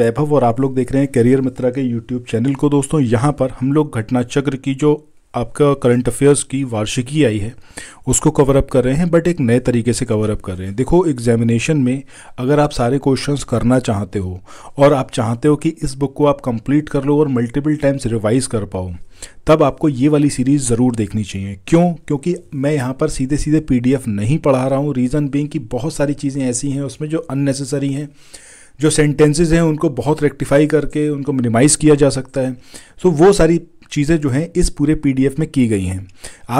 वैभव और आप लोग देख रहे हैं करियर मित्रा के यूट्यूब चैनल को दोस्तों यहाँ पर हम लोग घटना चक्र की जो आपका करंट अफेयर्स की वार्षिकी आई है उसको कवर अप कर रहे हैं बट एक नए तरीके से कवर अप कर रहे हैं देखो एग्जामिनेशन में अगर आप सारे क्वेश्चंस करना चाहते हो और आप चाहते हो कि इस बुक को आप कंप्लीट कर लो और मल्टीपल टाइम्स रिवाइज कर पाओ तब आपको ये वाली सीरीज़ ज़रूर देखनी चाहिए क्यों क्योंकि मैं यहाँ पर सीधे सीधे पी नहीं पढ़ा रहा हूँ रीज़न बींग कि बहुत सारी चीज़ें ऐसी हैं उसमें जो अननेसेसरी हैं जो सेंटेंसेस हैं उनको बहुत रेक्टिफाई करके उनको मिनिमाइज़ किया जा सकता है तो वो सारी चीज़ें जो हैं इस पूरे पीडीएफ में की गई हैं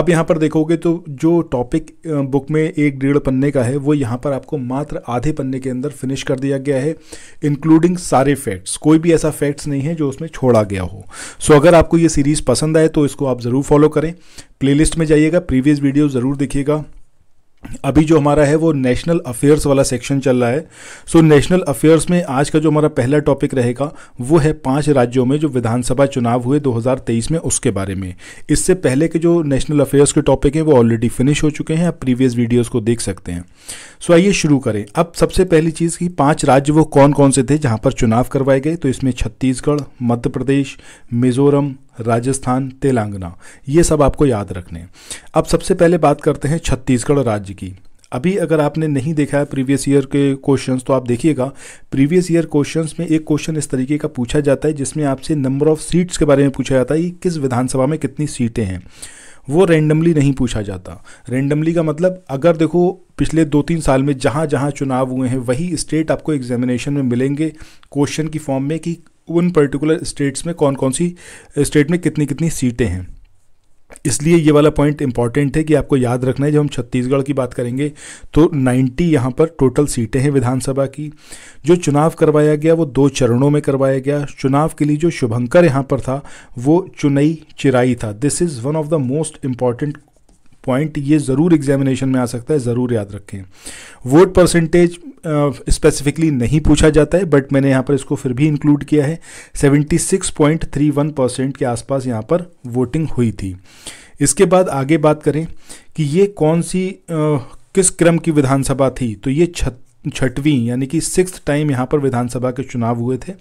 आप यहाँ पर देखोगे तो जो टॉपिक बुक में एक डेढ़ पन्ने का है वो यहाँ पर आपको मात्र आधे पन्ने के अंदर फिनिश कर दिया गया है इंक्लूडिंग सारे फैक्ट्स कोई भी ऐसा फैक्ट्स नहीं है जो उसमें छोड़ा गया हो सो अगर आपको ये सीरीज़ पसंद आए तो इसको आप ज़रूर फॉलो करें प्लेलिस्ट में जाइएगा प्रीवियस वीडियो ज़रूर देखिएगा अभी जो हमारा है वो नेशनल अफेयर्स वाला सेक्शन चल रहा है सो नेशनल अफेयर्स में आज का जो हमारा पहला टॉपिक रहेगा वो है पांच राज्यों में जो विधानसभा चुनाव हुए 2023 में उसके बारे में इससे पहले के जो नेशनल अफेयर्स के टॉपिक हैं वो ऑलरेडी फिनिश हो चुके हैं आप प्रीवियस वीडियोस को देख सकते हैं सो आइए शुरू करें अब सबसे पहली चीज़ कि पाँच राज्य वो कौन कौन से थे जहाँ पर चुनाव करवाए गए तो इसमें छत्तीसगढ़ मध्य प्रदेश मिजोरम राजस्थान तेलंगाना ये सब आपको याद रखने अब सबसे पहले बात करते हैं छत्तीसगढ़ राज्य की अभी अगर आपने नहीं देखा है प्रीवियस ईयर के क्वेश्चंस तो आप देखिएगा प्रीवियस ईयर क्वेश्चंस में एक क्वेश्चन इस तरीके का पूछा जाता है जिसमें आपसे नंबर ऑफ सीट्स के बारे में पूछा जाता है कि किस विधानसभा में कितनी सीटें हैं वो रेंडमली नहीं पूछा जाता रेंडमली का मतलब अगर देखो पिछले दो तीन साल में जहाँ जहाँ चुनाव हुए हैं वही स्टेट आपको एग्जामिनेशन में मिलेंगे क्वेश्चन की फॉर्म में कि उन पर्टिकुलर स्टेट्स में कौन कौन सी स्टेट में कितनी कितनी सीटें हैं इसलिए ये वाला पॉइंट इंपॉर्टेंट है कि आपको याद रखना है जब हम छत्तीसगढ़ की बात करेंगे तो 90 यहाँ पर टोटल सीटें हैं विधानसभा की जो चुनाव करवाया गया वो दो चरणों में करवाया गया चुनाव के लिए जो शुभंकर यहाँ पर था वो चुनई चिराई था this is one of the most important point ये ज़रूर एग्जामिनेशन में आ सकता है ज़रूर याद रखें वोट परसेंटेज स्पेसिफिकली नहीं पूछा जाता है बट मैंने यहाँ पर इसको फिर भी इंक्लूड किया है 76.31 परसेंट के आसपास यहाँ पर वोटिंग हुई थी इसके बाद आगे बात करें कि ये कौन सी आ, uh, किस क्रम की विधानसभा थी तो ये छठवीं यानी कि सिक्स टाइम यहाँ पर विधानसभा के चुनाव हुए थे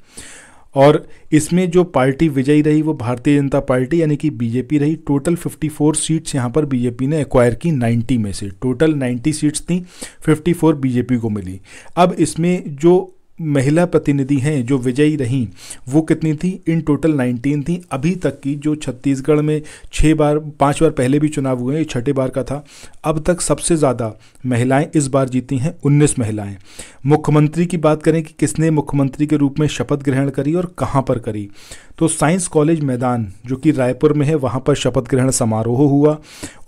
और इसमें जो पार्टी विजयी रही वो भारतीय जनता पार्टी यानी कि बीजेपी रही टोटल 54 सीट्स यहाँ पर बीजेपी ने एक्वायर की 90 में से टोटल 90 सीट्स थी 54 बीजेपी को मिली अब इसमें जो महिला प्रतिनिधि हैं जो विजयी रहीं वो कितनी थी इन टोटल 19 थी अभी तक की जो छत्तीसगढ़ में छः बार पांच बार पहले भी चुनाव हुए हैं छठे बार का था अब तक सबसे ज़्यादा महिलाएं इस बार जीती हैं 19 महिलाएं मुख्यमंत्री की बात करें कि किसने मुख्यमंत्री के रूप में शपथ ग्रहण करी और कहाँ पर करी तो साइंस कॉलेज मैदान जो कि रायपुर में है वहाँ पर शपथ ग्रहण समारोह हुआ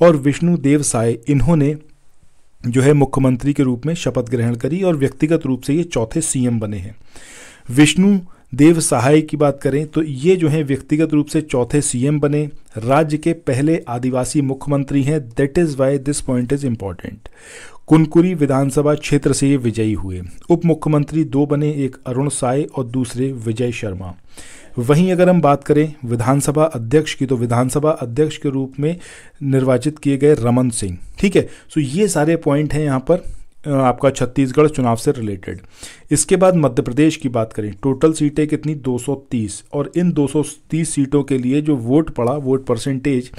और विष्णु देव साय इन्होंने जो है मुख्यमंत्री के रूप में शपथ ग्रहण करी और व्यक्तिगत रूप से ये चौथे सीएम बने हैं विष्णु देव सहाय की बात करें तो ये जो है व्यक्तिगत रूप से चौथे सीएम बने राज्य के पहले आदिवासी मुख्यमंत्री हैं that is why this point is important Kunkuri विधानसभा क्षेत्र से ये विजयी हुए उप मुख्यमंत्री दो बने एक अरुण साय और दूसरे विजय शर्मा वहीं अगर हम बात करें विधानसभा अध्यक्ष की तो विधानसभा अध्यक्ष के रूप में निर्वाचित किए गए रमन सिंह ठीक है सो ये सारे पॉइंट हैं यहाँ पर आपका छत्तीसगढ़ चुनाव से रिलेटेड इसके बाद मध्य प्रदेश की बात करें टोटल सीटें कितनी 230 और इन 230 सीटों के लिए जो वोट पड़ा वोट परसेंटेज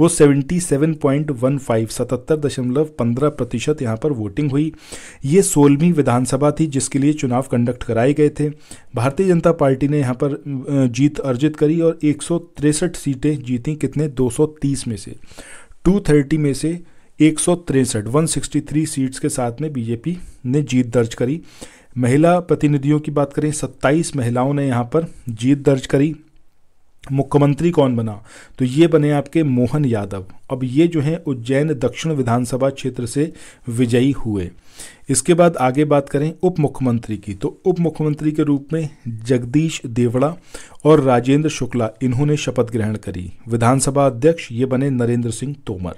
वो 77.15 सतहत्तर दशमलव पंद्रह प्रतिशत यहाँ पर वोटिंग हुई ये सोलहवीं विधानसभा थी जिसके लिए चुनाव कंडक्ट कराए गए थे भारतीय जनता पार्टी ने यहाँ पर जीत अर्जित करी और एक सीटें जीती कितने दो में से टू में से एक सौ तिरसठ वन सिक्सटी थ्री सीट्स के साथ में बीजेपी ने जीत दर्ज करी महिला प्रतिनिधियों की बात करें सत्ताईस महिलाओं ने यहाँ पर जीत दर्ज करी मुख्यमंत्री कौन बना तो ये बने आपके मोहन यादव अब ये जो हैं उज्जैन दक्षिण विधानसभा क्षेत्र से विजयी हुए इसके बाद आगे बात करें उप मुख्यमंत्री की तो उप मुख्यमंत्री के रूप में जगदीश देवड़ा और राजेंद्र शुक्ला इन्होंने शपथ ग्रहण करी विधानसभा अध्यक्ष ये बने नरेंद्र सिंह तोमर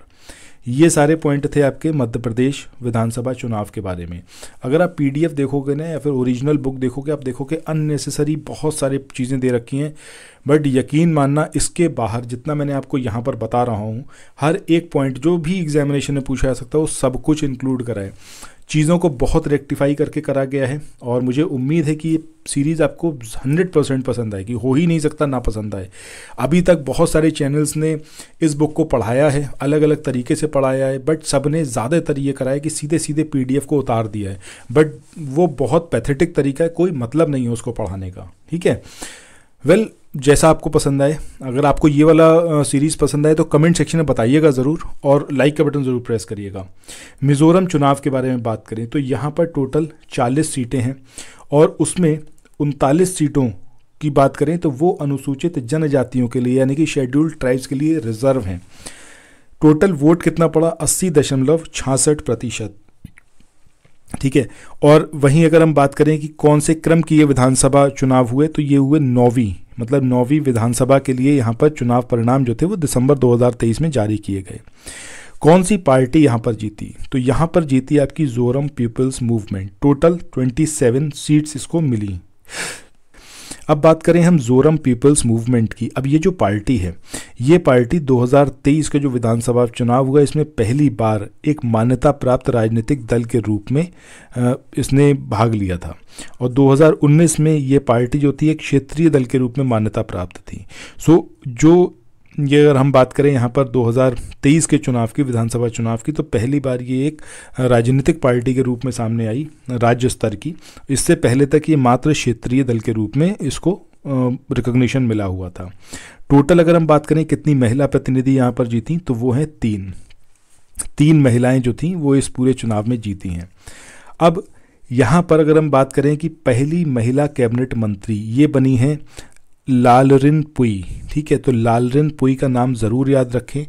ये सारे पॉइंट थे आपके मध्य प्रदेश विधानसभा चुनाव के बारे में अगर आप पी देखोगे ना या फिर ओरिजिनल बुक देखोगे आप देखोगे अननेसेसरी बहुत सारे चीज़ें दे रखी हैं बट यकीन मानना इसके बाहर जितना मैंने आपको यहाँ पर बता रहा हूँ हर एक पॉइंट जो भी एग्जामिनेशन में पूछा जा सकता है वो सब कुछ इंक्लूड कराए चीज़ों को बहुत रेक्टिफाई करके करा गया है और मुझे उम्मीद है कि ये सीरीज़ आपको 100 परसेंट पसंद आएगी हो ही नहीं सकता ना पसंद आए अभी तक बहुत सारे चैनल्स ने इस बुक को पढ़ाया है अलग अलग तरीके से पढ़ाया है बट सब ने ज़्यादातर ये करा है कि सीधे सीधे पी को उतार दिया है बट वो बहुत पैथेटिक तरीका है कोई मतलब नहीं है उसको पढ़ाने का ठीक है वेल well, जैसा आपको पसंद आए अगर आपको ये वाला सीरीज़ पसंद आए तो कमेंट सेक्शन में बताइएगा ज़रूर और लाइक का बटन ज़रूर प्रेस करिएगा मिज़ोरम चुनाव के बारे में बात करें तो यहाँ पर टोटल 40 सीटें हैं और उसमें उनतालीस सीटों की बात करें तो वो अनुसूचित जनजातियों के लिए यानी कि शेड्यूल्ड ट्राइब्स के लिए रिजर्व हैं टोटल वोट कितना पड़ा अस्सी दशमलव प्रतिशत ठीक है और वहीं अगर हम बात करें कि कौन से क्रम की ये विधानसभा चुनाव हुए तो ये हुए नौवीं मतलब नौवीं विधानसभा के लिए यहाँ पर चुनाव परिणाम जो थे वो दिसंबर 2023 में जारी किए गए कौन सी पार्टी यहाँ पर जीती तो यहाँ पर जीती आपकी Zoram people's movement total 27 seats इसको मिली अब बात करें हम जोरम पीपल्स मूवमेंट की अब ये जो पार्टी है ये पार्टी 2023 के जो विधानसभा चुनाव हुआ इसमें पहली बार एक मान्यता प्राप्त राजनीतिक दल के रूप में इसने भाग लिया था और 2019 में ये पार्टी जो थी एक क्षेत्रीय दल के रूप में मान्यता प्राप्त थी सो जो ये अगर हम बात करें यहाँ पर 2023 के चुनाव की विधानसभा चुनाव की तो पहली बार ये एक राजनीतिक पार्टी के रूप में सामने आई राज्य स्तर की इससे पहले तक ये मात्र क्षेत्रीय दल के रूप में इसको रिकग्निशन मिला हुआ था टोटल अगर हम बात करें कितनी महिला प्रतिनिधि यहाँ पर जीती तो वो हैं तीन तीन महिलाएं जो थीं वो इस पूरे चुनाव में जीती हैं अब यहाँ पर अगर हम बात करें कि पहली महिला कैबिनेट मंत्री ये बनी हैं लालरिन पुई ठीक है तो लालरिन पुई का नाम ज़रूर याद रखें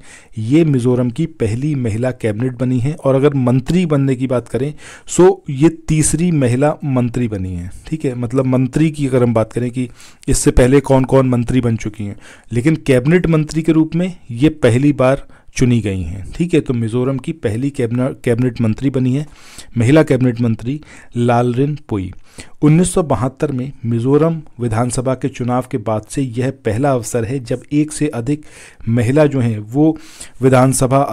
ये मिज़ोरम की पहली महिला कैबिनेट बनी है और अगर मंत्री बनने की बात करें सो ये तीसरी महिला मंत्री बनी है ठीक है मतलब मंत्री की अगर हम बात करें कि इससे पहले कौन कौन मंत्री बन चुकी हैं लेकिन कैबिनेट मंत्री के रूप में ये पहली बार चुनी गई हैं ठीक है तो मिज़ोरम की पहली कैबिनेट कैबिनेट मंत्री बनी है महिला कैबिनेट मंत्री लालरिन पुई उन्नीस में मिज़ोरम विधानसभा के चुनाव के बाद से यह पहला अवसर है जब एक से अधिक महिला जो हैं वो विधानसभा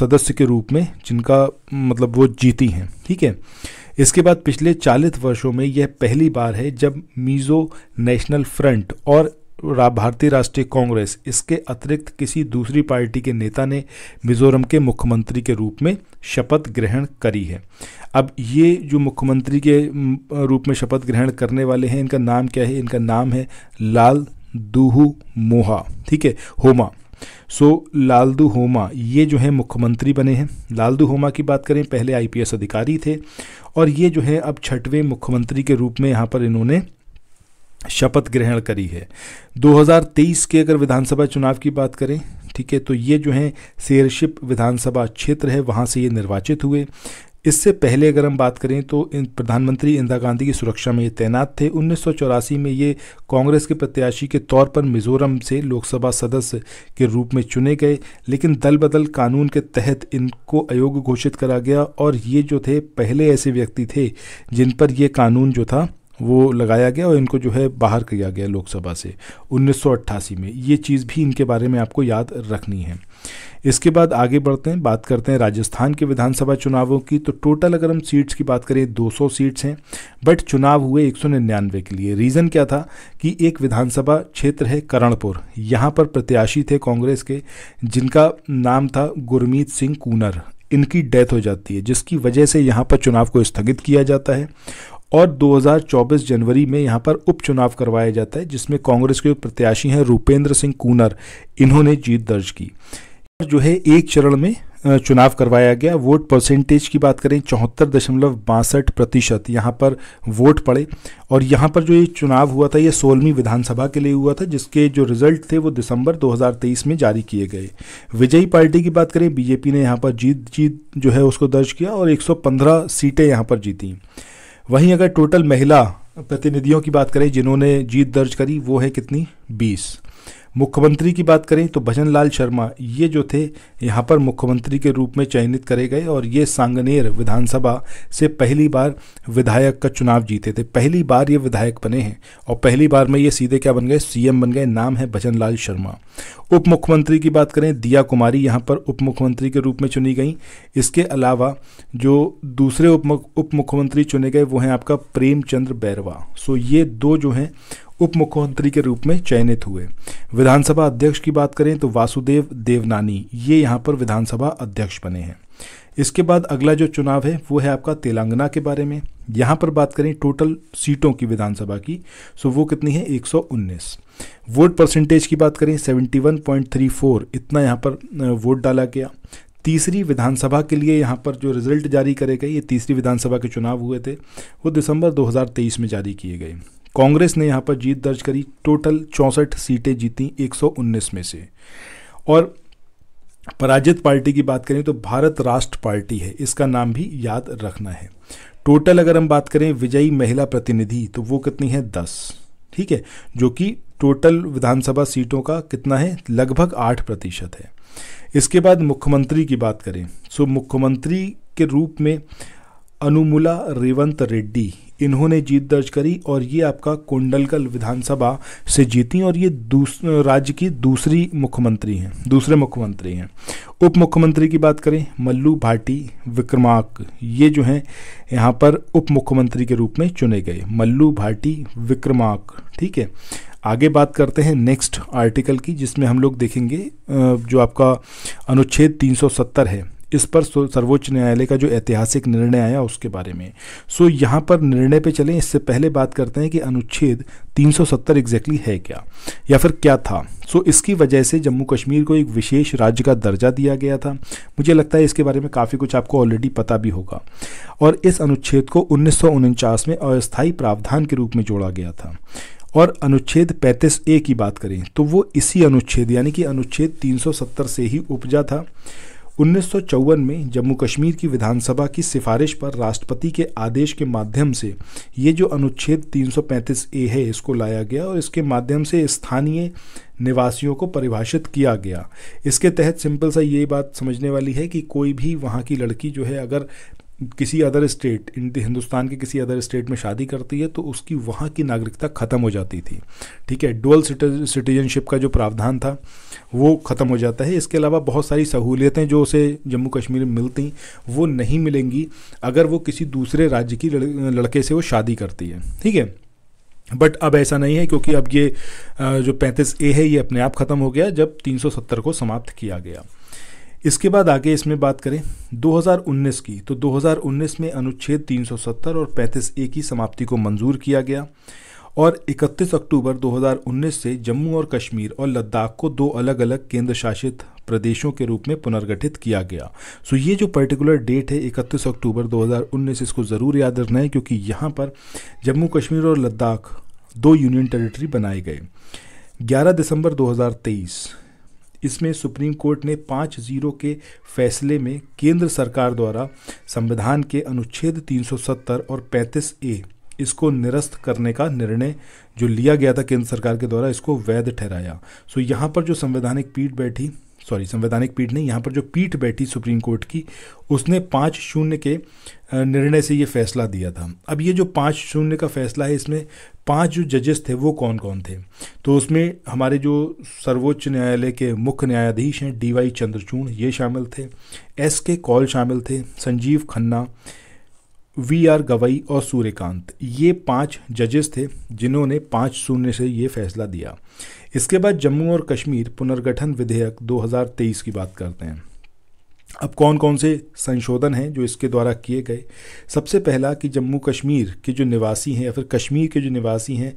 सदस्य के रूप में जिनका मतलब वो जीती हैं ठीक है इसके बाद पिछले 40 वर्षों में यह पहली बार है जब मिज़ो नेशनल फ्रंट और रा, भारतीय राष्ट्रीय कांग्रेस इसके अतिरिक्त किसी दूसरी पार्टी के नेता ने मिजोरम के मुख्यमंत्री के रूप में शपथ ग्रहण करी है अब ये जो मुख्यमंत्री के रूप में शपथ ग्रहण करने वाले हैं इनका नाम क्या है इनका नाम है लाल दूहू मोहा ठीक है होमा सो so, लालदू होमा ये जो है मुख्यमंत्री बने हैं लालदू होमा की बात करें पहले आईपीएस अधिकारी थे और ये जो है अब छठवें मुख्यमंत्री के रूप में यहाँ पर इन्होंने शपथ ग्रहण करी है 2023 के अगर विधानसभा चुनाव की बात करें ठीक है तो ये जो है शेरशिप विधानसभा क्षेत्र है वहाँ से ये निर्वाचित हुए इससे पहले अगर हम बात करें तो इन प्रधानमंत्री इंदिरा गांधी की सुरक्षा में ये तैनात थे उन्नीस में ये कांग्रेस के प्रत्याशी के तौर पर मिजोरम से लोकसभा सदस्य के रूप में चुने गए लेकिन दल बदल कानून के तहत इनको अयोग्य घोषित करा गया और ये जो थे पहले ऐसे व्यक्ति थे जिन पर ये कानून जो था वो लगाया गया और इनको जो है बाहर किया गया लोकसभा से उन्नीस में ये चीज़ भी इनके बारे में आपको याद रखनी है इसके बाद आगे बढ़ते हैं बात करते हैं राजस्थान के विधानसभा चुनावों की तो टोटल अगर हम सीट्स की बात करें 200 सीट्स हैं बट चुनाव हुए एक के लिए रीज़न क्या था कि एक विधानसभा क्षेत्र है करणपुर यहाँ पर प्रत्याशी थे कांग्रेस के जिनका नाम था गुरमीत सिंह कूनर इनकी डेथ हो जाती है जिसकी वजह से यहाँ पर चुनाव को स्थगित किया जाता है और 2024 जनवरी में यहाँ पर उपचुनाव करवाया जाता है जिसमें कांग्रेस के प्रत्याशी हैं रूपेंद्र सिंह कूनर इन्होंने जीत दर्ज की जो है एक चरण में चुनाव करवाया गया वोट परसेंटेज की बात करें चौहत्तर दशमलव बासठ प्रतिशत यहाँ पर वोट पड़े और यहाँ पर जो ये चुनाव हुआ था ये सोलहवीं विधानसभा के लिए हुआ था जिसके जो रिजल्ट थे वो दिसंबर 2023 में जारी किए गए विजयी पार्टी की बात करें बीजेपी ने यहाँ पर जीत जीत जो है उसको दर्ज किया और 115 सीटें यहाँ पर जीती वहीं अगर टोटल महिला प्रतिनिधियों की बात करें जिन्होंने जीत दर्ज करी वो है कितनी बीस मुख्यमंत्री की बात करें तो भजन लाल शर्मा ये जो थे यहाँ पर मुख्यमंत्री के रूप में चयनित करे गए और ये सांगनेर विधानसभा से पहली बार विधायक का चुनाव जीते थे पहली बार ये विधायक बने हैं और पहली बार में ये सीधे क्या बन गए सीएम बन गए नाम है भजन लाल शर्मा उप मुख्यमंत्री की बात करें दिया कुमारी यहाँ पर उप मुख्यमंत्री के रूप में चुनी गई इसके अलावा जो दूसरे उप उप मुख्यमंत्री चुने गए वो हैं आपका प्रेमचंद्र बैरवा सो ये दो जो हैं उप मुख्यमंत्री के रूप में चयनित हुए विधानसभा अध्यक्ष की बात करें तो वासुदेव देवनानी ये यहाँ पर विधानसभा अध्यक्ष बने हैं इसके बाद अगला जो चुनाव है वो है आपका तेलंगाना के बारे में यहाँ पर बात करें टोटल सीटों की विधानसभा की सो वो कितनी है 119 वोट परसेंटेज की बात करें 71.34 इतना यहाँ पर वोट डाला गया तीसरी विधानसभा के लिए यहाँ पर जो रिजल्ट जारी करे गए ये तीसरी विधानसभा के चुनाव हुए थे वो दिसंबर 2023 में जारी किए गए कांग्रेस ने यहाँ पर जीत दर्ज करी टोटल चौंसठ सीटें जीती 119 में से और पराजित पार्टी की बात करें तो भारत राष्ट्र पार्टी है इसका नाम भी याद रखना है टोटल अगर हम बात करें विजयी महिला प्रतिनिधि तो वो कितनी है दस ठीक है जो कि टोटल विधानसभा सीटों का कितना है लगभग आठ प्रतिशत है इसके बाद मुख्यमंत्री की बात करें सो मुख्यमंत्री के रूप में अनुमुला रेवंत रेड्डी इन्होंने जीत दर्ज करी और ये आपका कोंडलकल विधानसभा से जीती और ये राज्य की दूसरी मुख्यमंत्री हैं दूसरे मुख्यमंत्री हैं उप मुख्यमंत्री की बात करें मल्लू भाटी विक्रमाक ये जो हैं यहाँ पर उप मुख्यमंत्री के रूप में चुने गए मल्लू भाटी विक्रमाक ठीक है आगे बात करते हैं नेक्स्ट आर्टिकल की जिसमें हम लोग देखेंगे जो आपका अनुच्छेद 370 है इस पर सर्वोच्च न्यायालय का जो ऐतिहासिक निर्णय आया उसके बारे में सो यहाँ पर निर्णय पे चलें इससे पहले बात करते हैं कि अनुच्छेद 370 एग्जैक्टली है क्या या फिर क्या था सो so, इसकी वजह से जम्मू कश्मीर को एक विशेष राज्य का दर्जा दिया गया था मुझे लगता है इसके बारे में काफ़ी कुछ आपको ऑलरेडी पता भी होगा और इस अनुच्छेद को उन्नीस में अस्थायी प्रावधान के रूप में जोड़ा गया था और अनुच्छेद 35 ए की बात करें तो वो इसी अनुच्छेद यानी कि अनुच्छेद 370 से ही उपजा था उन्नीस में जम्मू कश्मीर की विधानसभा की सिफारिश पर राष्ट्रपति के आदेश के माध्यम से ये जो अनुच्छेद 335 ए है इसको लाया गया और इसके माध्यम से स्थानीय निवासियों को परिभाषित किया गया इसके तहत सिंपल सा ये बात समझने वाली है कि कोई भी वहाँ की लड़की जो है अगर किसी अदर स्टेट हिंदुस्तान के किसी अदर स्टेट में शादी करती है तो उसकी वहाँ की नागरिकता ख़त्म हो जाती थी ठीक है डुअल सिटीजनशिप का जो प्रावधान था वो ख़त्म हो जाता है इसके अलावा बहुत सारी सहूलियतें जो उसे जम्मू कश्मीर में मिलती वो नहीं मिलेंगी अगर वो किसी दूसरे राज्य की लड़के से वो शादी करती है ठीक है बट अब ऐसा नहीं है क्योंकि अब ये जो पैंतीस ए है ये अपने आप ख़त्म हो गया जब 370 को समाप्त किया गया इसके बाद आगे इसमें बात करें 2019 की तो 2019 में अनुच्छेद 370 और 35 ए की समाप्ति को मंजूर किया गया और 31 अक्टूबर 2019 से जम्मू और कश्मीर और लद्दाख को दो अलग अलग केंद्र शासित प्रदेशों के रूप में पुनर्गठित किया गया सो ये जो पर्टिकुलर डेट है 31 अक्टूबर 2019 इसको ज़रूर याद रखना है क्योंकि यहाँ पर जम्मू कश्मीर और लद्दाख दो यूनियन टेरिटरी बनाए गए 11 दिसंबर 2023 इसमें सुप्रीम कोर्ट ने पाँच जीरो के फैसले में केंद्र सरकार द्वारा संविधान के अनुच्छेद 370 और 35 ए इसको निरस्त करने का निर्णय जो लिया गया था केंद्र सरकार के द्वारा इसको वैध ठहराया सो यहाँ पर जो संवैधानिक पीठ बैठी सॉरी संवैधानिक पीठ ने यहाँ पर जो पीठ बैठी सुप्रीम कोर्ट की उसने पाँच शून्य के निर्णय से ये फैसला दिया था अब ये जो पाँच शून्य का फैसला है इसमें पांच जो जजेस थे वो कौन कौन थे तो उसमें हमारे जो सर्वोच्च न्यायालय के मुख्य न्यायाधीश हैं डी वाई चंद्रचूड़ ये शामिल थे एस के कौल शामिल थे संजीव खन्ना वी आर गवई और सूर्यकांत ये पांच जजेस थे जिन्होंने पाँच शून्य से ये फैसला दिया इसके बाद जम्मू और कश्मीर पुनर्गठन विधेयक 2023 की बात करते हैं अब कौन कौन से संशोधन हैं जो इसके द्वारा किए गए सबसे पहला कि जम्मू कश्मीर के जो निवासी हैं या फिर कश्मीर के जो निवासी हैं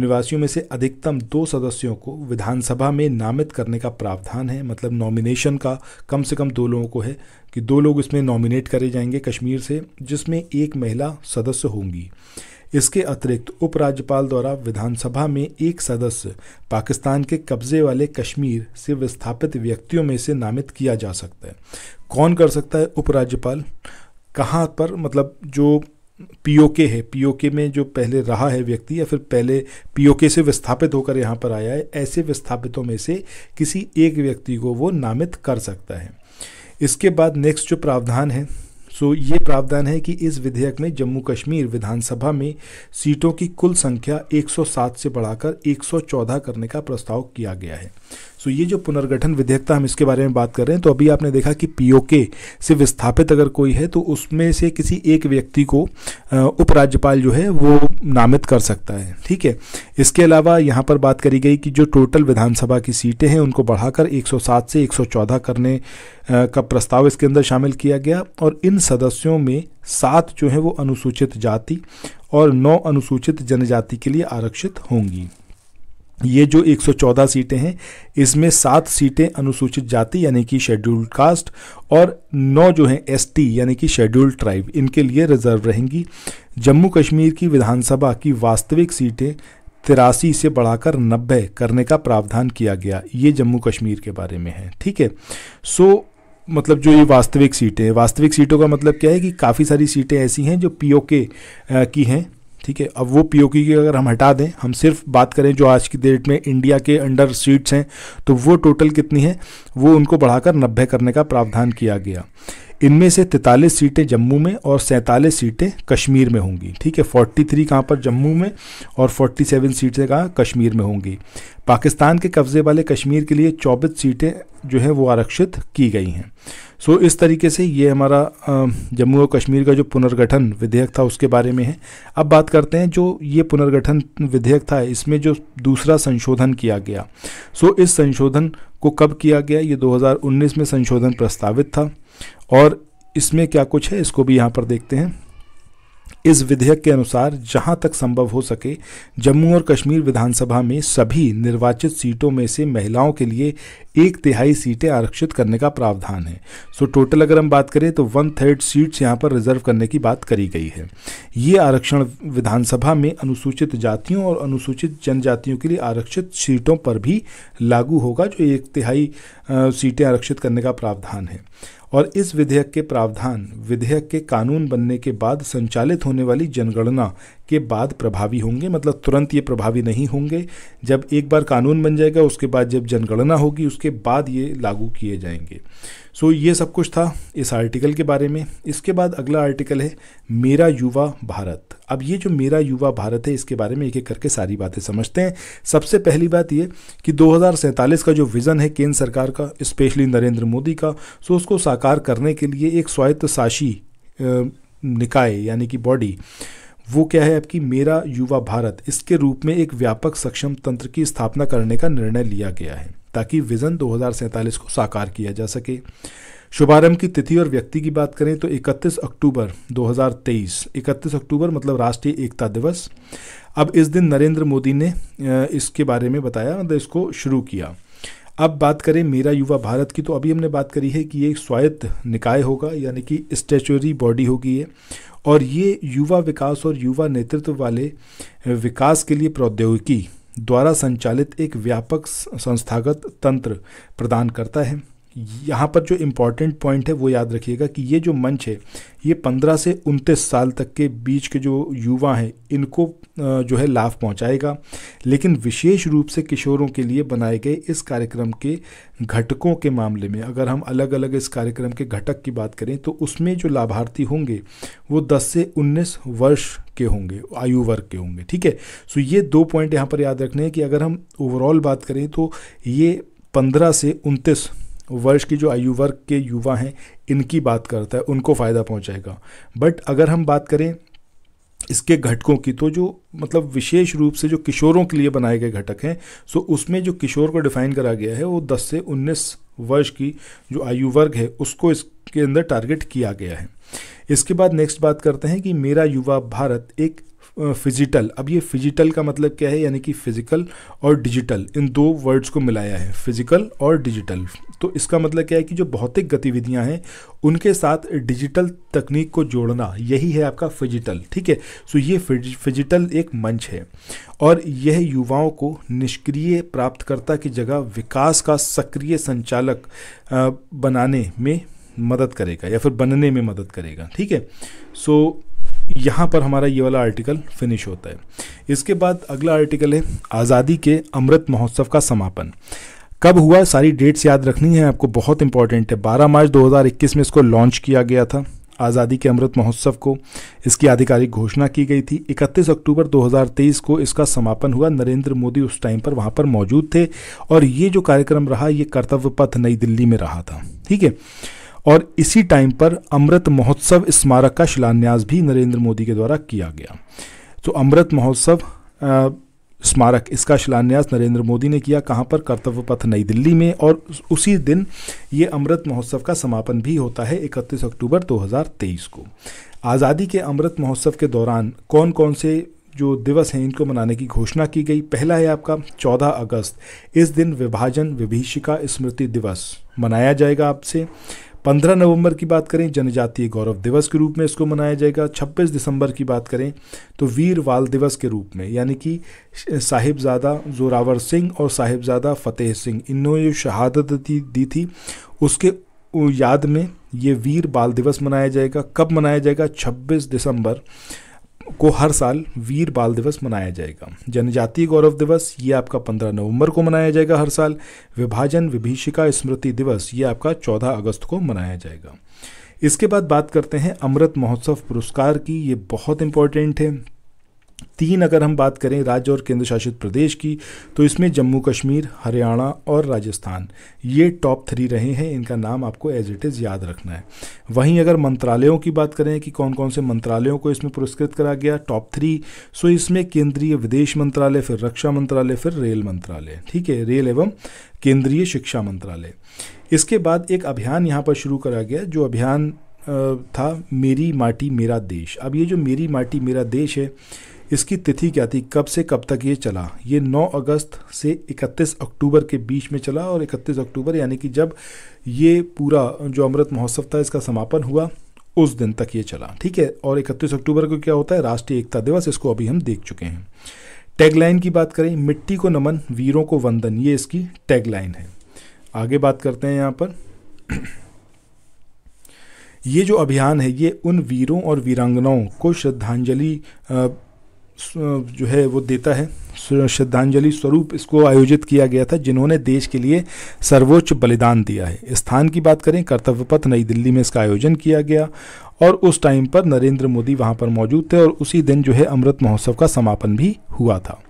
निवासियों में से अधिकतम दो सदस्यों को विधानसभा में नामित करने का प्रावधान है मतलब नॉमिनेशन का कम से कम दो लोगों को है कि दो लोग इसमें नॉमिनेट करे जाएंगे कश्मीर से जिसमें एक महिला सदस्य होंगी इसके अतिरिक्त उपराज्यपाल द्वारा विधानसभा में एक सदस्य पाकिस्तान के कब्जे वाले कश्मीर से विस्थापित व्यक्तियों में से नामित किया जा सकता है कौन कर सकता है उपराज्यपाल कहाँ पर मतलब जो पीओके है पीओके में जो पहले रहा है व्यक्ति या फिर पहले पीओके से विस्थापित होकर यहाँ पर आया है ऐसे विस्थापितों में से किसी एक व्यक्ति को वो नामित कर सकता है इसके बाद नेक्स्ट जो प्रावधान है सो so, ये प्रावधान है कि इस विधेयक में जम्मू कश्मीर विधानसभा में सीटों की कुल संख्या 107 से बढ़ाकर 114 करने का प्रस्ताव किया गया है सो ये जो पुनर्गठन विधेयक था हम इसके बारे में बात कर रहे हैं तो अभी आपने देखा कि पीओके से विस्थापित अगर कोई है तो उसमें से किसी एक व्यक्ति को उपराज्यपाल जो है वो नामित कर सकता है ठीक है इसके अलावा यहाँ पर बात करी गई कि जो टोटल विधानसभा की सीटें हैं उनको बढ़ाकर 107 से 114 करने का प्रस्ताव इसके अंदर शामिल किया गया और इन सदस्यों में सात जो हैं वो अनुसूचित जाति और नौ अनुसूचित जनजाति के लिए आरक्षित होंगी ये जो 114 सीटें हैं इसमें सात सीटें अनुसूचित जाति यानी कि शेड्यूल्ड कास्ट और नौ जो हैं एसटी यानी कि शेड्यूल्ड ट्राइब इनके लिए रिजर्व रहेंगी जम्मू कश्मीर की विधानसभा की वास्तविक सीटें तिरासी से बढ़ाकर नब्बे करने का प्रावधान किया गया ये जम्मू कश्मीर के बारे में है ठीक है सो मतलब जो ये वास्तविक सीटें वास्तविक सीटों का मतलब क्या है कि काफ़ी सारी सीटें ऐसी हैं जो पीओके की हैं ठीक है अब वो पीओके की अगर हम हटा दें हम सिर्फ बात करें जो आज की डेट में इंडिया के अंडर सीट्स हैं तो वो टोटल कितनी है वो उनको बढ़ाकर नब्बे करने का प्रावधान किया गया इनमें से तैतालीस सीटें जम्मू में और सैंतालीस सीटें कश्मीर में होंगी ठीक है 43 कहाँ पर जम्मू में और 47 सीटें कहाँ कश्मीर में होंगी पाकिस्तान के कब्ज़े वाले कश्मीर के लिए चौबीस सीटें जो है वो आरक्षित की गई हैं सो इस तरीके से ये हमारा जम्मू और कश्मीर का जो पुनर्गठन विधेयक था उसके बारे में है अब बात करते हैं जो ये पुनर्गठन विधेयक था इसमें जो दूसरा संशोधन किया गया सो इस संशोधन को कब किया गया ये 2019 में संशोधन प्रस्तावित था और इसमें क्या कुछ है इसको भी यहाँ पर देखते हैं इस विधेयक के अनुसार जहां तक संभव हो सके जम्मू और कश्मीर विधानसभा में सभी निर्वाचित सीटों में से महिलाओं के लिए एक तिहाई सीटें आरक्षित करने का प्रावधान है सो टोटल अगर हम बात करें तो वन थर्ड सीट्स यहां पर रिजर्व करने की बात करी गई है ये आरक्षण विधानसभा में अनुसूचित जातियों और अनुसूचित जनजातियों के लिए आरक्षित सीटों पर भी लागू होगा जो एक तिहाई सीटें आरक्षित करने का प्रावधान है और इस विधेयक के प्रावधान विधेयक के कानून बनने के बाद संचालित होने वाली जनगणना के बाद प्रभावी होंगे मतलब तुरंत ये प्रभावी नहीं होंगे जब एक बार कानून बन जाएगा उसके बाद जब जनगणना होगी उसके बाद ये लागू किए जाएंगे सो so, ये सब कुछ था इस आर्टिकल के बारे में इसके बाद अगला आर्टिकल है मेरा युवा भारत अब ये जो मेरा युवा भारत है इसके बारे में एक एक करके सारी बातें समझते हैं सबसे पहली बात ये कि दो का जो विज़न है केंद्र सरकार का स्पेशली नरेंद्र मोदी का सो उसको साकार करने के लिए एक स्वायत्तशासी निकाय यानी कि बॉडी वो क्या है आपकी मेरा युवा भारत इसके रूप में एक व्यापक सक्षम तंत्र की स्थापना करने का निर्णय लिया गया है ताकि विजन दो को साकार किया जा सके शुभारंभ की तिथि और व्यक्ति की बात करें तो 31 अक्टूबर 2023 31 अक्टूबर मतलब राष्ट्रीय एकता दिवस अब इस दिन नरेंद्र मोदी ने इसके बारे में बताया मतलब इसको शुरू किया अब बात करें मेरा युवा भारत की तो अभी हमने बात करी है कि ये स्वायत्त निकाय होगा यानी कि स्टेचुरी बॉडी होगी ये और ये युवा विकास और युवा नेतृत्व वाले विकास के लिए प्रौद्योगिकी द्वारा संचालित एक व्यापक संस्थागत तंत्र प्रदान करता है यहाँ पर जो इम्पॉर्टेंट पॉइंट है वो याद रखिएगा कि ये जो मंच है ये पंद्रह से उनतीस साल तक के बीच के जो युवा हैं इनको जो है लाभ पहुँचाएगा लेकिन विशेष रूप से किशोरों के लिए बनाए गए इस कार्यक्रम के घटकों के मामले में अगर हम अलग अलग इस कार्यक्रम के घटक की बात करें तो उसमें जो लाभार्थी होंगे वो दस से उन्नीस वर्ष के होंगे आयु वर्ग के होंगे ठीक है सो ये दो पॉइंट यहाँ पर याद रखने हैं कि अगर हम ओवरऑल बात करें तो ये पंद्रह से उनतीस वर्ष की जो आयु वर्ग के युवा हैं इनकी बात करता है उनको फ़ायदा पहुंचाएगा बट अगर हम बात करें इसके घटकों की तो जो मतलब विशेष रूप से जो किशोरों के लिए बनाए गए घटक हैं सो उसमें जो किशोर को डिफाइन करा गया है वो 10 से 19 वर्ष की जो आयु वर्ग है उसको इसके अंदर टारगेट किया गया है इसके बाद नेक्स्ट बात करते हैं कि मेरा युवा भारत एक फिजिटल अब ये फिजिटल का मतलब क्या है यानी कि फिजिकल और डिजिटल इन दो वर्ड्स को मिलाया है फिजिकल और डिजिटल तो इसका मतलब क्या है कि जो भौतिक गतिविधियां हैं उनके साथ डिजिटल तकनीक को जोड़ना यही है आपका फिजिटल ठीक है सो ये फिजिटल एक मंच है और यह युवाओं को निष्क्रिय प्राप्तकर्ता की जगह विकास का सक्रिय संचालक बनाने में मदद करेगा या फिर बनने में मदद करेगा ठीक है सो यहाँ पर हमारा ये वाला आर्टिकल फिनिश होता है इसके बाद अगला आर्टिकल है आज़ादी के अमृत महोत्सव का समापन कब हुआ सारी डेट्स याद रखनी है आपको बहुत इंपॉर्टेंट है 12 मार्च 2021 में इसको लॉन्च किया गया था आज़ादी के अमृत महोत्सव को इसकी आधिकारिक घोषणा की गई थी 31 अक्टूबर 2023 को इसका समापन हुआ नरेंद्र मोदी उस टाइम पर वहाँ पर मौजूद थे और ये जो कार्यक्रम रहा ये कर्तव्य पथ नई दिल्ली में रहा था ठीक है और इसी टाइम पर अमृत महोत्सव स्मारक का शिलान्यास भी नरेंद्र मोदी के द्वारा किया गया तो अमृत महोत्सव स्मारक इसका शिलान्यास नरेंद्र मोदी ने किया कहाँ पर कर्तव्य पथ नई दिल्ली में और उसी दिन ये अमृत महोत्सव का समापन भी होता है 31 अक्टूबर 2023 को आज़ादी के अमृत महोत्सव के दौरान कौन कौन से जो दिवस हैं इनको मनाने की घोषणा की गई पहला है आपका 14 अगस्त इस दिन विभाजन विभीषिका स्मृति दिवस मनाया जाएगा आपसे पंद्रह नवंबर की बात करें जनजातीय गौरव दिवस के रूप में इसको मनाया जाएगा छब्बीस दिसंबर की बात करें तो वीर बाल दिवस के रूप में यानी कि साहिबजादा जोरावर सिंह और साहिबजादा फतेह सिंह इन्होंने जो शहादत दी, दी थी उसके याद में ये वीर बाल दिवस मनाया जाएगा कब मनाया जाएगा 26 दिसंबर को हर साल वीर बाल दिवस मनाया जाएगा जनजातीय गौरव दिवस ये आपका 15 नवंबर को मनाया जाएगा हर साल विभाजन विभीषिका स्मृति दिवस ये आपका 14 अगस्त को मनाया जाएगा इसके बाद बात करते हैं अमृत महोत्सव पुरस्कार की ये बहुत इंपॉर्टेंट है तीन अगर हम बात करें राज्य और केंद्र शासित प्रदेश की तो इसमें जम्मू कश्मीर हरियाणा और राजस्थान ये टॉप थ्री रहे हैं इनका नाम आपको एज इट इज़ याद रखना है वहीं अगर मंत्रालयों की बात करें कि कौन कौन से मंत्रालयों को इसमें पुरस्कृत करा गया टॉप थ्री सो इसमें केंद्रीय विदेश मंत्रालय फिर रक्षा मंत्रालय फिर रेल मंत्रालय ठीक है रेल एवं केंद्रीय शिक्षा मंत्रालय इसके बाद एक अभियान यहाँ पर शुरू करा गया जो अभियान था मेरी माटी मेरा देश अब ये जो मेरी माटी मेरा देश है इसकी तिथि क्या थी कब से कब तक ये चला ये 9 अगस्त से 31 अक्टूबर के बीच में चला और 31 अक्टूबर यानी कि जब ये पूरा जो अमृत महोत्सव था इसका समापन हुआ उस दिन तक ये चला ठीक है और 31 अक्टूबर को क्या होता है राष्ट्रीय एकता दिवस इसको अभी हम देख चुके हैं टैगलाइन की बात करें मिट्टी को नमन वीरों को वंदन ये इसकी टैगलाइन है आगे बात करते हैं यहाँ पर ये जो अभियान है ये उन वीरों और वीरांगनाओं को श्रद्धांजलि जो है वो देता है श्रद्धांजलि स्वरूप इसको आयोजित किया गया था जिन्होंने देश के लिए सर्वोच्च बलिदान दिया है स्थान की बात करें कर्तव्य पथ नई दिल्ली में इसका आयोजन किया गया और उस टाइम पर नरेंद्र मोदी वहाँ पर मौजूद थे और उसी दिन जो है अमृत महोत्सव का समापन भी हुआ था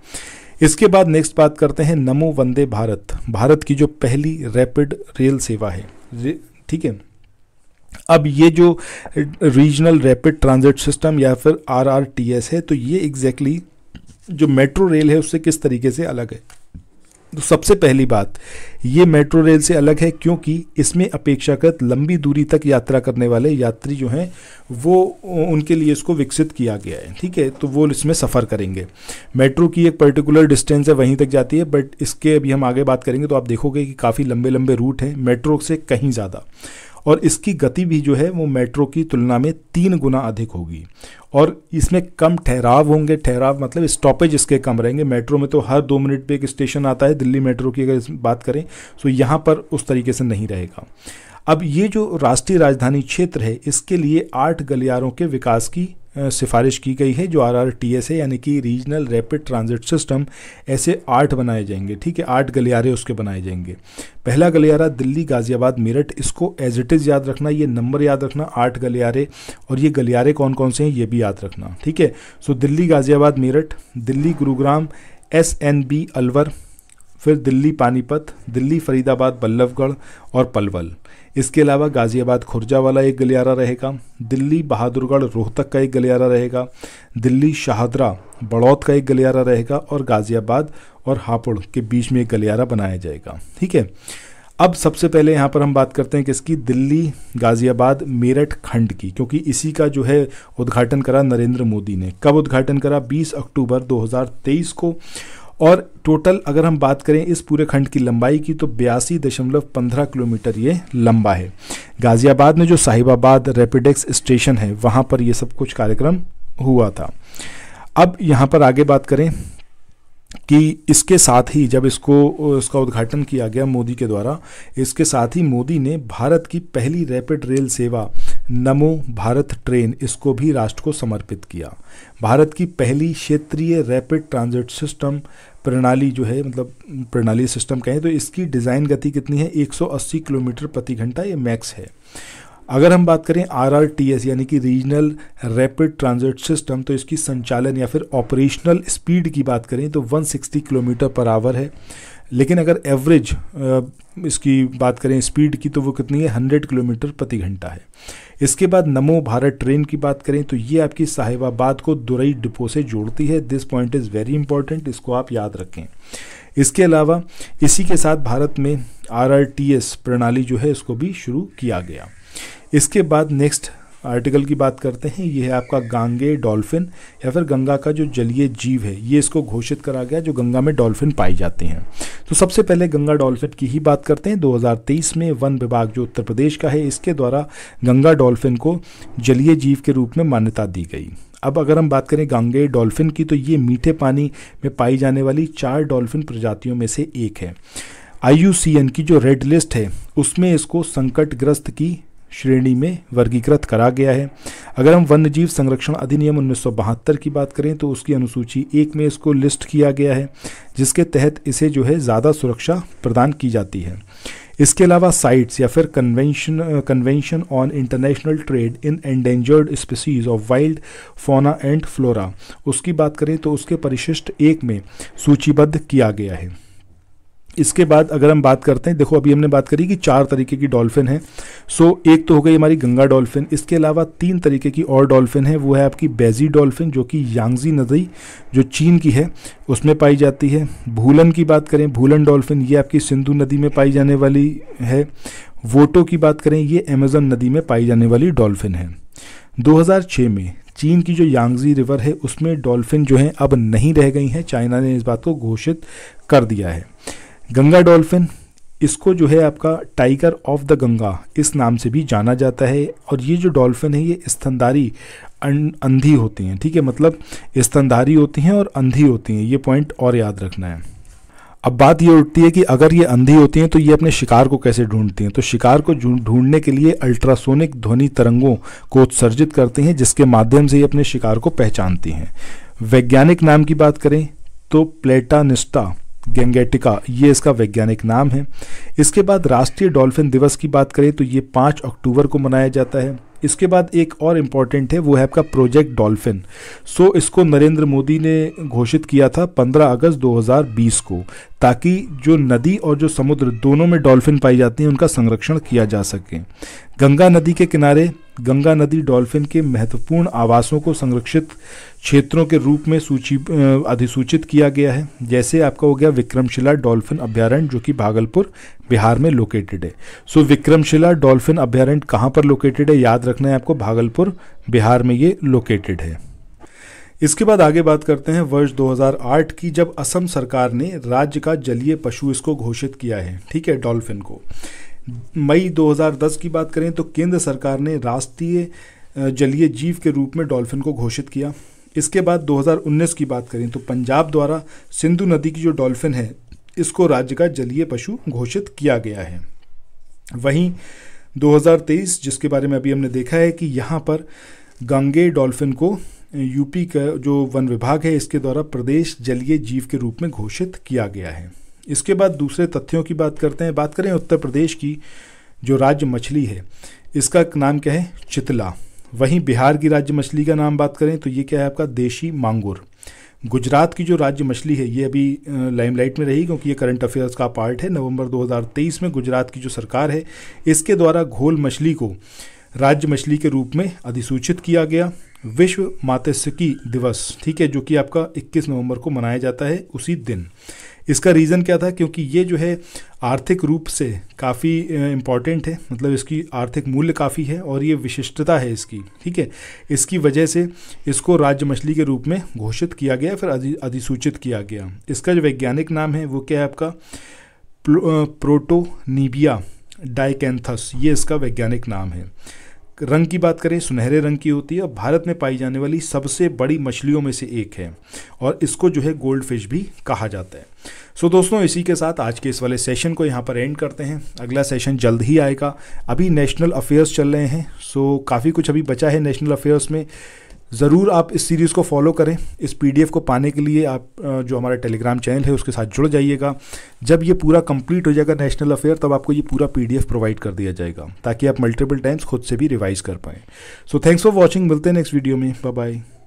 इसके बाद नेक्स्ट बात करते हैं नमो वंदे भारत भारत की जो पहली रैपिड रेल सेवा है ठीक है अब ये जो रीजनल रैपिड ट्रांजिट सिस्टम या फिर आर है तो ये एग्जैक्टली exactly जो मेट्रो रेल है उससे किस तरीके से अलग है तो सबसे पहली बात ये मेट्रो रेल से अलग है क्योंकि इसमें अपेक्षाकृत लंबी दूरी तक यात्रा करने वाले यात्री जो हैं वो उनके लिए इसको विकसित किया गया है ठीक है तो वो इसमें सफ़र करेंगे मेट्रो की एक पर्टिकुलर डिस्टेंस है वहीं तक जाती है बट इसके अभी हम आगे बात करेंगे तो आप देखोगे कि काफ़ी लंबे लंबे रूट हैं मेट्रो से कहीं ज़्यादा और इसकी गति भी जो है वो मेट्रो की तुलना में तीन गुना अधिक होगी और इसमें कम ठहराव होंगे ठहराव मतलब स्टॉपेज इसके कम रहेंगे मेट्रो में तो हर दो मिनट पे एक स्टेशन आता है दिल्ली मेट्रो की अगर बात करें तो यहाँ पर उस तरीके से नहीं रहेगा अब ये जो राष्ट्रीय राजधानी क्षेत्र है इसके लिए आठ गलियारों के विकास की सिफारिश की गई है जो आर आर टी एस है यानी कि रीजनल रैपिड ट्रांजिट सिस्टम ऐसे आठ बनाए जाएंगे ठीक है आठ गलियारे उसके बनाए जाएंगे पहला गलियारा दिल्ली गाज़ियाबाद मेरठ इसको एज इट इज़ याद रखना ये नंबर याद रखना आठ गलियारे और ये गलियारे कौन कौन से हैं ये भी याद रखना ठीक है so Delhi Ghaziabad Meerut Delhi Gurugram S N B Alwar फिर दिल्ली पानीपत दिल्ली फरीदाबाद बल्लभगढ़ और पलवल इसके अलावा गाज़ियाबाद खुर्जा वाला एक गलियारा रहेगा दिल्ली बहादुरगढ़ रोहतक का एक गलियारा रहेगा दिल्ली शाहदरा बड़ौत का एक गलियारा रहेगा और गाज़ियाबाद और हापुड़ के बीच में एक गलियारा बनाया जाएगा ठीक है अब सबसे पहले यहाँ पर हम बात करते हैं किसकी दिल्ली गाज़ियाबाद मेरठ खंड की क्योंकि इसी का जो है उद्घाटन करा नरेंद्र मोदी ने कब उद्घाटन करा 20 अक्टूबर 2023 को और टोटल अगर हम बात करें इस पूरे खंड की लंबाई की तो बयासी दशमलव पंद्रह किलोमीटर ये लंबा है गाज़ियाबाद में जो साहिबाबाद रेपिडेक्स स्टेशन है वहाँ पर ये सब कुछ कार्यक्रम हुआ था अब यहाँ पर आगे बात करें कि इसके साथ ही जब इसको इसका उद्घाटन किया गया मोदी के द्वारा इसके साथ ही मोदी ने भारत की पहली रैपिड रेल सेवा नमो भारत ट्रेन इसको भी राष्ट्र को समर्पित किया भारत की पहली क्षेत्रीय रैपिड ट्रांजिट सिस्टम प्रणाली जो है मतलब प्रणाली सिस्टम कहें तो इसकी डिज़ाइन गति कितनी है 180 किलोमीटर प्रति घंटा ये मैक्स है अगर हम बात करें आर यानी कि रीजनल रैपिड ट्रांजिट सिस्टम तो इसकी संचालन या फिर ऑपरेशनल स्पीड की बात करें तो 160 किलोमीटर पर आवर है लेकिन अगर एवरेज इसकी बात करें स्पीड की तो वो कितनी है हंड्रेड किलोमीटर प्रति घंटा है इसके बाद नमो भारत ट्रेन की बात करें तो ये आपकी साहिबाबाद को दुरई डिपो से जोड़ती है this point is very important इसको आप याद रखें इसके अलावा इसी के साथ भारत में आर प्रणाली जो है इसको भी शुरू किया गया इसके बाद नेक्स्ट आर्टिकल की बात करते हैं ये है आपका गांगे डॉल्फिन या फिर गंगा का जो जलीय जीव है ये इसको घोषित करा गया जो गंगा में डॉल्फिन पाए जाते हैं तो सबसे पहले गंगा डॉल्फिन की ही बात करते हैं 2023 में वन विभाग जो उत्तर प्रदेश का है इसके द्वारा गंगा डॉल्फिन को जलीय जीव के रूप में मान्यता दी गई अब अगर हम बात करें गांगे डॉल्फिन की तो ये मीठे पानी में पाई जाने वाली चार डॉल्फिन प्रजातियों में से एक है आई की जो रेड लिस्ट है उसमें इसको संकटग्रस्त की श्रेणी में वर्गीकृत करा गया है अगर हम वन्यजीव संरक्षण अधिनियम उन्नीस की बात करें तो उसकी अनुसूची एक में इसको लिस्ट किया गया है जिसके तहत इसे जो है ज़्यादा सुरक्षा प्रदान की जाती है इसके अलावा साइट्स या फिर convention convention on international trade in endangered species of wild fauna and flora उसकी बात करें तो उसके परिशिष्ट एक में सूचीबद्ध किया गया है इसके बाद अगर हम बात करते हैं देखो अभी हमने बात करी कि चार तरीके की डॉल्फिन है सो एक तो हो गई हमारी गंगा डॉल्फिन इसके अलावा तीन तरीके की और डॉल्फिन है वो है आपकी बेजी डॉल्फिन जो कि यांगजी नदी जो चीन की है उसमें पाई जाती है भूलन की बात करें भूलन डॉल्फिन ये आपकी सिंधु नदी में पाई जाने वाली है वोटो की बात करें ये अमेजन नदी में पाई जाने वाली डॉल्फिन है 2006 में चीन की जो यांगजी रिवर है उसमें डॉल्फिन जो हैं अब नहीं रह गई हैं चाइना ने इस बात को घोषित कर दिया है गंगा डॉल्फिन इसको जो है आपका टाइगर ऑफ द गंगा इस नाम से भी जाना जाता है और ये जो डॉल्फिन है ये स्तनधारी अं-, अंधी होती हैं ठीक है मतलब स्तनधारी होती हैं और अंधी होती हैं ये पॉइंट और याद रखना है अब बात ये उठती है कि अगर ये अंधी होती हैं तो ये अपने शिकार को कैसे ढूंढती हैं तो शिकार को ढूंढने के लिए अल्ट्रासोनिक ध्वनि तरंगों को उत्सर्जित करती हैं जिसके माध्यम से ये अपने शिकार को पहचानती हैं वैज्ञानिक नाम की बात करें तो प्लेटानिस्टा गेंगेटिका ये इसका वैज्ञानिक नाम है इसके बाद राष्ट्रीय डॉल्फिन दिवस की बात करें तो ये पाँच अक्टूबर को मनाया जाता है इसके बाद एक और इम्पॉर्टेंट है वो है आपका प्रोजेक्ट डॉल्फिन सो इसको नरेंद्र मोदी ने घोषित किया था 15 अगस्त 2020 को ताकि जो नदी और जो समुद्र दोनों में डॉल्फिन पाई जाती हैं उनका संरक्षण किया जा सके गंगा नदी के किनारे गंगा नदी डॉल्फिन के महत्वपूर्ण आवासों को संरक्षित क्षेत्रों के रूप में सूची अधिसूचित किया गया है जैसे आपका हो गया विक्रमशिला डॉल्फिन अभ्यारण्य जो कि भागलपुर बिहार में लोकेटेड है सो विक्रमशिला डॉल्फिन अभ्यारण्य कहाँ पर लोकेटेड है याद रखना है आपको भागलपुर बिहार में ये लोकेटेड है इसके बाद आगे बात करते हैं वर्ष 2008 की जब असम सरकार ने राज्य का जलीय पशु इसको घोषित किया है ठीक है डॉल्फिन को मई 2010 की बात करें तो केंद्र सरकार ने राष्ट्रीय जलीय जीव के रूप में डॉल्फिन को घोषित किया इसके बाद 2019 की बात करें तो पंजाब द्वारा सिंधु नदी की जो डॉल्फिन है इसको राज्य का जलीय पशु घोषित किया गया है वहीं 2023 जिसके बारे में अभी हमने देखा है कि यहाँ पर गंगे डॉल्फिन को यूपी का जो वन विभाग है इसके द्वारा प्रदेश जलीय जीव के रूप में घोषित किया गया है इसके बाद दूसरे तथ्यों की बात करते हैं बात करें उत्तर प्रदेश की जो राज्य मछली है इसका नाम क्या है चितला वहीं बिहार की राज्य मछली का नाम बात करें तो ये क्या है आपका देशी मांगुर गुजरात की जो राज्य मछली है ये अभी लाइमलाइट में रही क्योंकि ये करंट अफेयर्स का पार्ट है नवंबर 2023 में गुजरात की जो सरकार है इसके द्वारा घोल मछली को राज्य मछली के रूप में अधिसूचित किया गया विश्व मातस्यकी दिवस ठीक है जो कि आपका 21 नवंबर को मनाया जाता है उसी दिन इसका रीज़न क्या था क्योंकि ये जो है आर्थिक रूप से काफ़ी इम्पॉर्टेंट है मतलब इसकी आर्थिक मूल्य काफ़ी है और ये विशिष्टता है इसकी ठीक है इसकी वजह से इसको राज्य मछली के रूप में घोषित किया गया फिर अधिसूचित किया गया इसका जो वैज्ञानिक नाम है वो क्या है आपका प्रोटोनीबिया डाइकेंथस ये इसका वैज्ञानिक नाम है रंग की बात करें सुनहरे रंग की होती है और भारत में पाई जाने वाली सबसे बड़ी मछलियों में से एक है और इसको जो है गोल्ड फिश भी कहा जाता है सो so, दोस्तों इसी के साथ आज के इस वाले सेशन को यहाँ पर एंड करते हैं अगला सेशन जल्द ही आएगा अभी नेशनल अफेयर्स चल रहे हैं सो so, काफ़ी कुछ अभी बचा है नेशनल अफेयर्स में ज़रूर आप इस सीरीज़ को फॉलो करें इस पीडीएफ को पाने के लिए आप जो हमारा टेलीग्राम चैनल है उसके साथ जुड़ जाइएगा जब ये पूरा कंप्लीट हो जाएगा नेशनल अफेयर तब आपको ये पूरा पीडीएफ प्रोवाइड कर दिया जाएगा ताकि आप मल्टीपल टाइम्स खुद से भी रिवाइज़ कर पाएँ सो थैंक्स फॉर वॉचिंग मिलते हैं नेक्स्ट वीडियो में बाय बाय